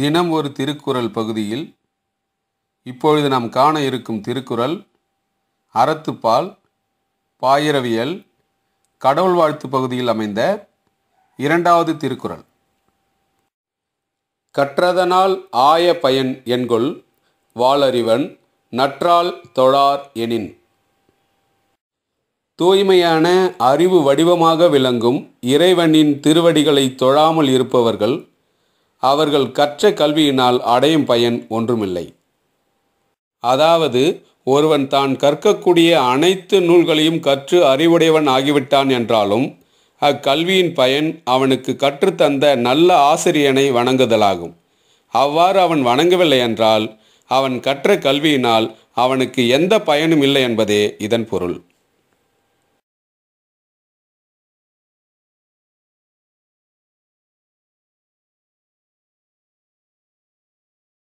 தினம் ஒரு திருக்குறள் பகுதியில் இப்பொழுது நாம் காண இருக்கும் திருக்குறள் அறத்துப்பால் பாயிரவியல் கடவுள் வாழ்த்து பகுதியில் அமைந்த இரண்டாவது திருக்குறள் கற்றதனால் ஆய பயன் என்கொள் வாளறிவன் நற்றால் தொழார் எனின் தூய்மையான அறிவு வடிவமாக விளங்கும் இறைவனின் திருவடிகளை தொழாமல் இருப்பவர்கள் அவர்கள் கற்ற கல்வியினால் அடையும் பயன் ஒன்றுமில்லை அதாவது ஒருவன் தான் கற்கக்கூடிய அனைத்து நூல்களையும் கற்று அறிவுடையவன் ஆகிவிட்டான் என்றாலும் அக்கல்வியின் பயன் அவனுக்கு கற்றுத்தந்த நல்ல ஆசிரியனை வணங்குதலாகும் அவ்வாறு அவன் வணங்கவில்லை என்றால் அவன் கற்ற கல்வியினால் அவனுக்கு எந்த பயனும் இல்லை என்பதே இதன் பொருள்